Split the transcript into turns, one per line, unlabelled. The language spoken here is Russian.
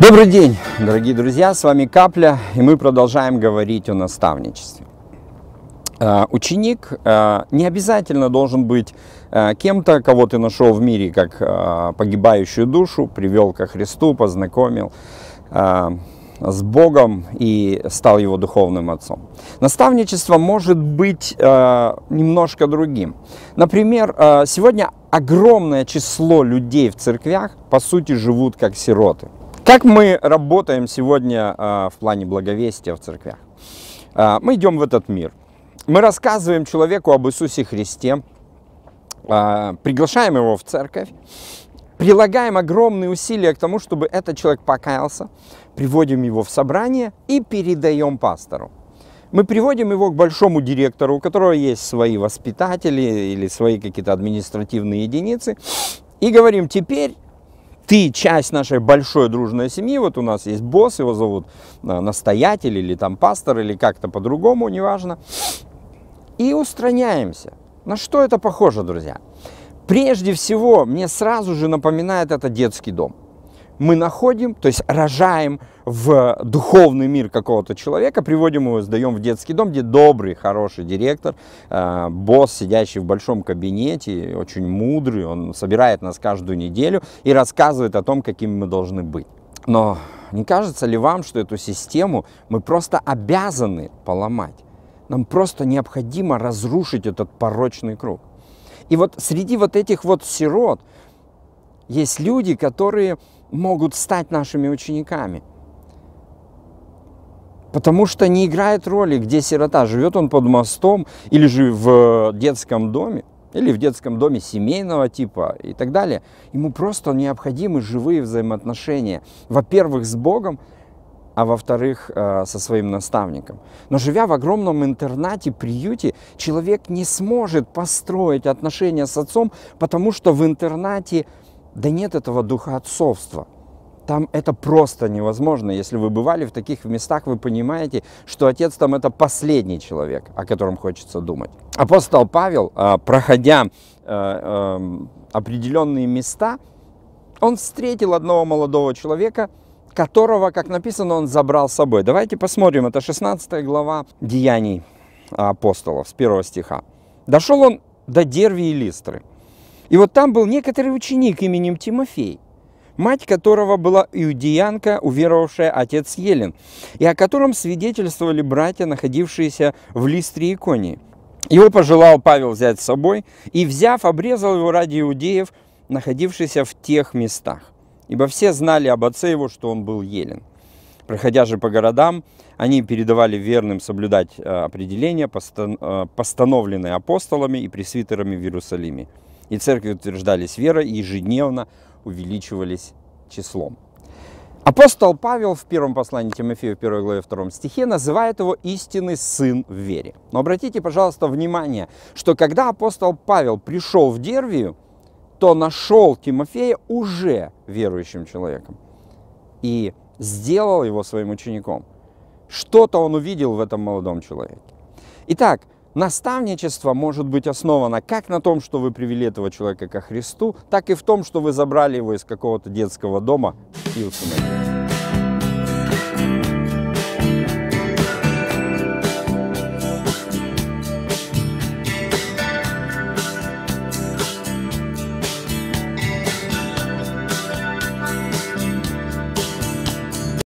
Добрый день, дорогие друзья, с вами Капля, и мы продолжаем говорить о наставничестве. Э, ученик э, не обязательно должен быть э, кем-то, кого ты нашел в мире, как погибающую душу, привел ко Христу, познакомил с Богом и стал его духовным отцом. Наставничество может быть немножко другим. Например, сегодня огромное число людей в церквях, по сути, живут как сироты. Как мы работаем сегодня а, в плане благовестия в церквях? А, мы идем в этот мир. Мы рассказываем человеку об Иисусе Христе, а, приглашаем его в церковь, прилагаем огромные усилия к тому, чтобы этот человек покаялся, приводим его в собрание и передаем пастору. Мы приводим его к большому директору, у которого есть свои воспитатели или свои какие-то административные единицы, и говорим, теперь ты часть нашей большой дружной семьи. Вот у нас есть босс, его зовут э, настоятель или там пастор, или как-то по-другому, неважно. И устраняемся. На что это похоже, друзья? Прежде всего, мне сразу же напоминает это детский дом мы находим, то есть рожаем в духовный мир какого-то человека, приводим его, сдаем в детский дом, где добрый, хороший директор, э, босс, сидящий в большом кабинете, очень мудрый, он собирает нас каждую неделю и рассказывает о том, какими мы должны быть. Но не кажется ли вам, что эту систему мы просто обязаны поломать? Нам просто необходимо разрушить этот порочный круг. И вот среди вот этих вот сирот есть люди, которые могут стать нашими учениками. Потому что не играет роли, где сирота, живет он под мостом или же в э, детском доме, или в детском доме семейного типа и так далее. Ему просто необходимы живые взаимоотношения. Во-первых, с Богом, а во-вторых, э, со своим наставником. Но живя в огромном интернате, приюте, человек не сможет построить отношения с отцом, потому что в интернате – да нет этого духа отцовства. Там это просто невозможно. Если вы бывали в таких местах, вы понимаете, что отец там это последний человек, о котором хочется думать. Апостол Павел, а, проходя а, эм, определенные места, он встретил одного молодого человека, которого, как написано, он забрал с собой. Давайте посмотрим, это 16 глава Деяний апостолов с первого стиха. Дошел он до Дерви и Листры, и вот там был некоторый ученик именем Тимофей, мать которого была иудеянка, уверовавшая отец Елен, и о котором свидетельствовали братья, находившиеся в Листре Иконии. Его пожелал Павел взять с собой, и, взяв, обрезал его ради иудеев, находившихся в тех местах. Ибо все знали об отце его, что он был Елен. Проходя же по городам, они передавали верным соблюдать э, определения, э, постановленные апостолами и пресвитерами в Иерусалиме и церкви утверждались верой, и ежедневно увеличивались числом. Апостол Павел в первом послании Тимофею, в первой главе, втором стихе, называет его истинный сын в вере. Но обратите, пожалуйста, внимание, что когда апостол Павел пришел в Дервию, то нашел Тимофея уже верующим человеком и сделал его своим учеником. Что-то он увидел в этом молодом человеке. Итак, Наставничество может быть основано как на том, что вы привели этого человека ко Христу, так и в том, что вы забрали его из какого-то детского дома и установили.